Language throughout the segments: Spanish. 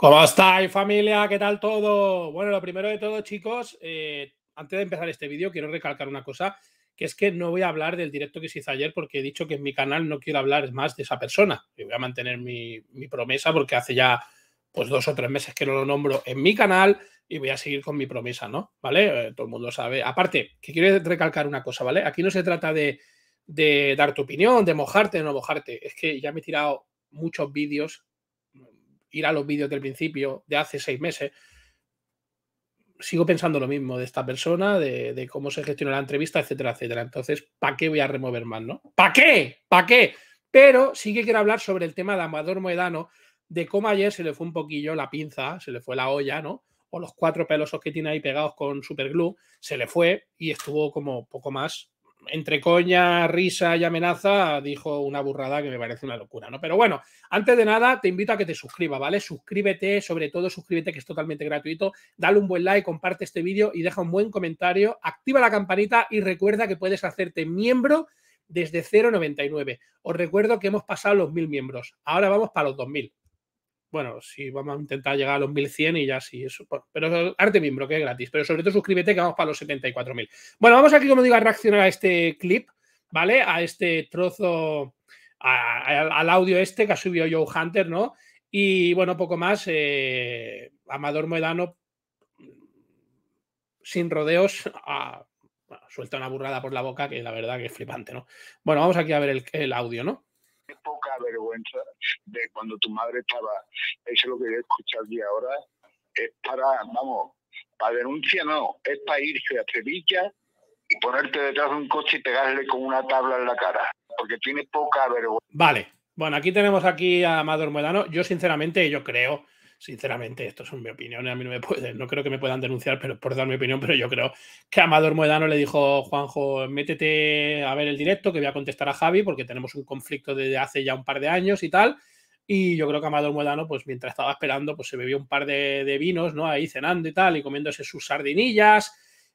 ¿Cómo estáis familia? ¿Qué tal todo? Bueno, lo primero de todo chicos, eh, antes de empezar este vídeo quiero recalcar una cosa, que es que no voy a hablar del directo que se hizo ayer porque he dicho que en mi canal no quiero hablar más de esa persona. Y voy a mantener mi, promesa porque hace ya pues dos o tres meses que no lo nombro en mi canal y voy a seguir con mi promesa, ¿no? ¿Vale? Eh, todo el mundo sabe. Aparte, que quiero recalcar una cosa, ¿vale? Aquí no se trata de, de dar tu opinión, de mojarte o no mojarte. Es que ya me he tirado muchos vídeos ir a los vídeos del principio, de hace seis meses, sigo pensando lo mismo de esta persona, de, cómo se gestionó la entrevista, etcétera, etcétera. Entonces, ¿para qué voy a remover más, no? ¿Para qué? ¿Para qué? Pero sí que quiero hablar sobre el tema de Amador Moedano, de cómo ayer se le fue un poquillo la pinza, se le fue la olla, ¿no? O los cuatro pelosos que tiene ahí pegados con superglue, se le fue y estuvo como poco más entre coña, risa y amenaza, dijo una burrada que me parece una locura, ¿no? Pero bueno, antes de nada, te invito a que te suscribas, ¿vale? Suscríbete, sobre todo suscríbete que es totalmente gratuito, dale un buen like, comparte este vídeo y deja un buen comentario, activa la campanita y recuerda que puedes hacerte miembro desde 0,99. Os recuerdo que hemos pasado los mil miembros, ahora vamos para los 2.000. Bueno, si vamos a intentar llegar a los 1100 y ya sí, eso. Pero arte miembro, que es gratis. Pero sobre todo suscríbete que vamos para los 74.000. Bueno, vamos aquí, como digo, a reaccionar a este clip, ¿vale? A este trozo, al audio este que ha subido Joe Hunter, ¿no? Y bueno, poco más. Eh, Amador Moedano, sin rodeos, suelta una burrada por la boca que la verdad que es flipante, ¿no? Bueno, vamos aquí a ver el audio, ¿no? vergüenza de cuando tu madre estaba. Eso es lo que yo he escuchado y ahora es para, vamos, para denuncia no, es para irse a Sevilla y ponerte detrás de un coche y pegarle con una tabla en la cara, porque tiene poca vergüenza. Vale, bueno, aquí tenemos aquí a Amador Melano, Yo sinceramente, yo creo sinceramente, esto son mi opinión, a mí no me pueden, no creo que me puedan denunciar pero por dar mi opinión, pero yo creo que Amador Muedano le dijo, Juanjo, métete a ver el directo que voy a contestar a Javi porque tenemos un conflicto desde hace ya un par de años y tal. Y yo creo que Amador Muedano, pues mientras estaba esperando, pues se bebió un par de, vinos, ¿no? Ahí cenando y tal, y comiéndose sus sardinillas.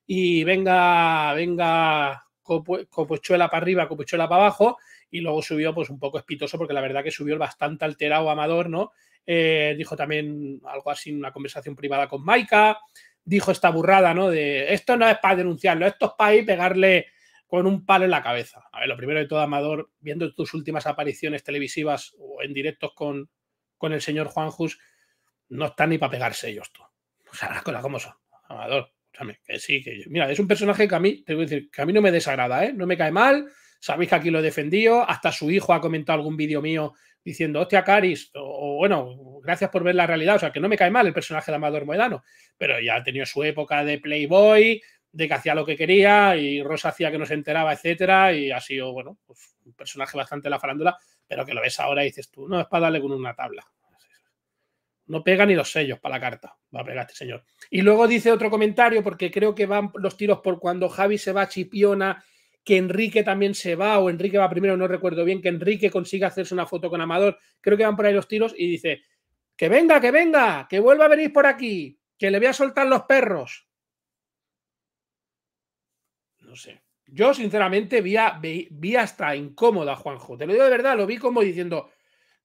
Y venga, venga, copuchuela para arriba, copuchuela para abajo, y luego subió pues un poco espitoso, porque la verdad que subió bastante alterado Amador, ¿no? Eh, dijo también algo así en una conversación privada con Maika. Dijo esta burrada, ¿no? De esto no es para denunciarlo, esto es para ir pegarle con un palo en la cabeza. A ver, lo primero de todo, Amador, viendo tus últimas apariciones televisivas o en directos con, con el señor Juan Jus, no están ni para pegarse ellos, tú. O sea, las cosas como son. Amador, que sí, que Mira, es un personaje que a mí, te voy a decir, que a mí no me desagrada, ¿eh? No me cae mal, Sabéis que aquí lo he defendido. Hasta su hijo ha comentado algún vídeo mío diciendo, hostia, Caris, o, bueno, gracias por ver la realidad. O sea, que no me cae mal el personaje de Amador Moedano, pero ya ha tenido su época de Playboy, de que hacía lo que quería y Rosa hacía que no se enteraba, etcétera, y ha sido, bueno, pues, un personaje bastante la farándula, pero que lo ves ahora y dices tú, no, es para darle con una tabla. No pega ni los sellos para la carta, va a pegar este señor. Y luego dice otro comentario, porque creo que van los tiros por cuando Javi se va a Chipiona que Enrique también se va o Enrique va primero, no recuerdo bien, que Enrique consiga hacerse una foto con Amador. Creo que van por ahí los tiros y dice, que venga, que venga, que vuelva a venir por aquí, que le voy a soltar los perros. No sé. Yo, sinceramente, vi, hasta incómoda a Juanjo. Te lo digo de verdad, lo vi como diciendo,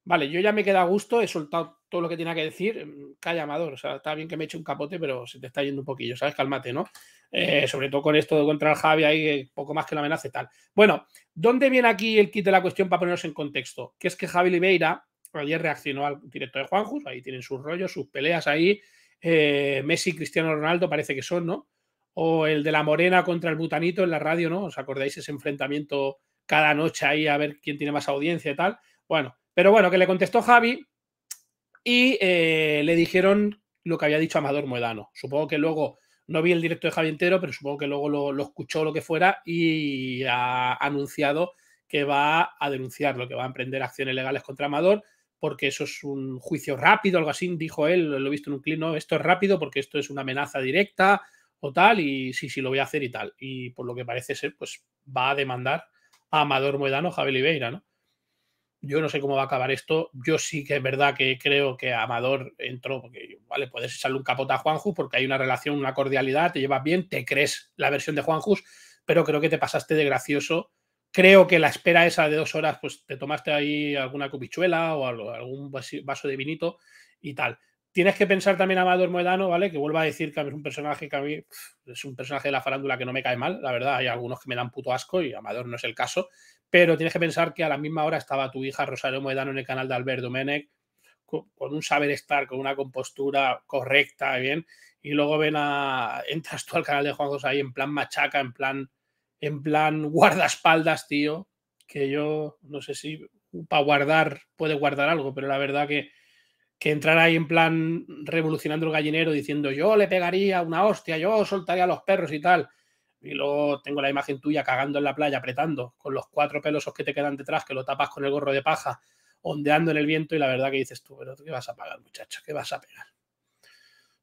vale, yo ya me queda a gusto, he soltado todo lo que tenía que decir. Mm, calla, Amador, o sea, está bien que me eche un capote, pero se te está yendo un poquillo, ¿sabes? Cálmate, ¿no? Eh, sobre todo con esto de contra el Javi, ahí eh, poco más que la amenaza y tal. Bueno, ¿dónde viene aquí el kit de la cuestión para ponernos en contexto? Que es que Javi Oliveira ayer reaccionó al directo de Juanjus, ahí tienen sus rollos, sus peleas ahí. Eh, Messi y Cristiano Ronaldo parece que son, ¿no? O el de la Morena contra el Butanito en la radio, ¿no? ¿Os acordáis ese enfrentamiento cada noche ahí a ver quién tiene más audiencia y tal? Bueno, pero bueno, que le contestó Javi y le dijeron lo que había dicho Amador Moedano. Supongo que luego no vi el directo de Javi entero, pero supongo que luego lo, escuchó lo que fuera y ha anunciado que va a denunciarlo, que va a emprender acciones legales contra Amador, porque eso es un juicio rápido, algo así, dijo él, lo he visto en un clip, no, esto es rápido porque esto es una amenaza directa o tal, y sí, sí, lo voy a hacer y tal. Y por lo que parece ser, pues va a demandar a Amador Moedano, Javi Oliveira, ¿no? Yo no sé cómo va a acabar esto. Yo sí que es verdad que creo que Amador entró, porque vale, puedes echarle un capote a Juanjus porque hay una relación, una cordialidad, te llevas bien, te crees la versión de Juanjus, pero creo que te pasaste de gracioso. Creo que la espera esa de dos horas, pues te tomaste ahí alguna cupichuela o algún vaso de vinito y tal. Tienes que pensar también a Amador Moedano, ¿vale? Que vuelva a decir que es un personaje que a mí es un personaje de la farándula que no me cae mal, la verdad. Hay algunos que me dan puto asco y Amador no es el caso. Pero tienes que pensar que a la misma hora estaba tu hija Rosario Moedano en el canal de Alberto Domenech con, un saber estar, con una compostura correcta, bien. Y luego ven a. Entras tú al canal de Juan José ahí en plan machaca, en plan. En plan guardaespaldas, tío. Que yo no sé si para guardar puede guardar algo, pero la verdad que que entrar ahí en plan revolucionando el gallinero diciendo yo le pegaría una hostia, yo soltaría a los perros y tal. Y luego tengo la imagen tuya cagando en la playa, apretando, con los cuatro pelosos que te quedan detrás, que lo tapas con el gorro de paja, ondeando en el viento, y la verdad que dices tú, pero ¿qué vas a pagar, muchacho? ¿Qué vas a pegar?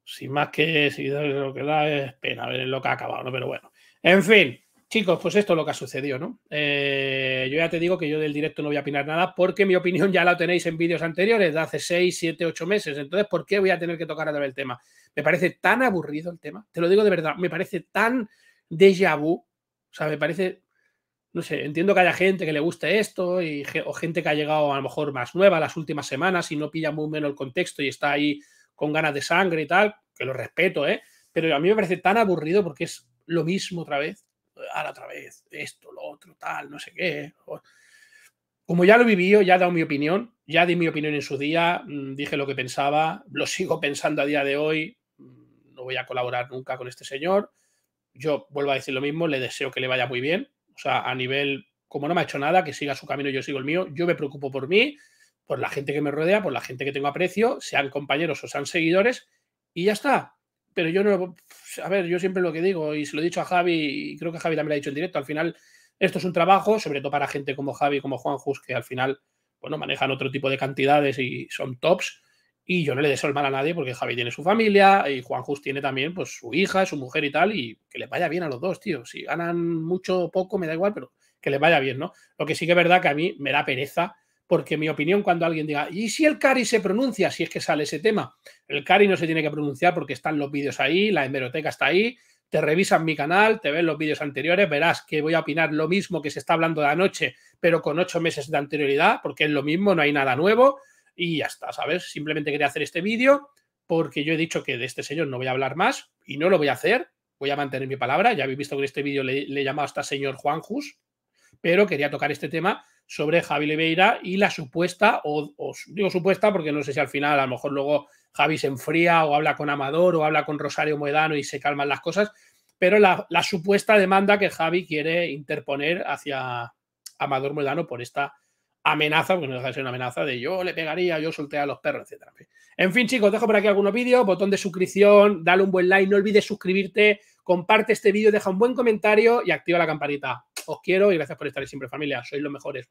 Sin más que si lo que da es pena ver lo que ha acabado, ¿no? Pero bueno. En fin, Chicos, pues esto es lo que ha sucedido, ¿no? Eh, yo ya te digo que yo del directo no voy a opinar nada porque mi opinión ya la tenéis en vídeos anteriores de hace 6, 7, 8 meses. Entonces, ¿por qué voy a tener que tocar otra vez el tema? Me parece tan aburrido el tema, te lo digo de verdad, me parece tan déjà vu, o sea, me parece, no sé, entiendo que haya gente que le guste esto o gente que ha llegado a lo mejor más nueva las últimas semanas y no pilla muy menos el contexto y está ahí con ganas de sangre y tal, que lo respeto, ¿eh? Pero a mí me parece tan aburrido porque es lo mismo otra vez ahora otra vez, esto, lo otro, tal, no sé qué. Como ya lo he vivido, ya he dado mi opinión, ya di mi opinión en su día, mm, dije lo que pensaba, lo sigo pensando a día de hoy, mm, no voy a colaborar nunca con este señor. Yo vuelvo a decir lo mismo, le deseo que le vaya muy bien. O sea, a nivel, como no me ha hecho nada, que siga su camino, yo sigo el mío, yo me preocupo por mí, por la gente que me rodea, por la gente que tengo aprecio, sean compañeros o sean seguidores, y ya está pero yo no A ver, yo siempre lo que digo, y se lo he dicho a Javi, y creo que Javi también lo ha dicho en directo, al final esto es un trabajo, sobre todo para gente como Javi, como Juan Jus, que al final, bueno, manejan otro tipo de cantidades y son tops. Y yo no le deseo el mal a nadie porque Javi tiene su familia y Juan Jus tiene también pues su hija, su mujer y tal, y que les vaya bien a los dos, tío. Si ganan mucho o poco, me da igual, pero que les vaya bien, ¿no? Lo que sí que es verdad que a mí me da pereza porque mi opinión cuando alguien diga, ¿y si el Cari se pronuncia? Si es que sale ese tema. El Cari no se tiene que pronunciar porque están los vídeos ahí, la hemeroteca está ahí, te revisan mi canal, te ven los vídeos anteriores, verás que voy a opinar lo mismo que se está hablando de anoche, pero con ocho meses de anterioridad, porque es lo mismo, no hay nada nuevo y ya está, ¿sabes? Simplemente quería hacer este vídeo porque yo he dicho que de este señor no voy a hablar más y no lo voy a hacer, voy a mantener mi palabra, ya habéis visto que en este vídeo le, he llamado hasta señor Juan Jus, pero quería tocar este tema sobre Javi Leveira y la supuesta, o, digo supuesta porque no sé si al final a lo mejor luego Javi se enfría o habla con Amador o habla con Rosario Moedano y se calman las cosas, pero la, supuesta demanda que Javi quiere interponer hacia Amador Moedano por esta amenaza, porque no deja de ser una amenaza de yo le pegaría, yo solté a los perros, etc. En fin, chicos, dejo por aquí algunos vídeos, botón de suscripción, dale un buen like, no olvides suscribirte, comparte este vídeo, deja un buen comentario y activa la campanita. Os quiero y gracias por estar siempre, familia. Sois los mejores.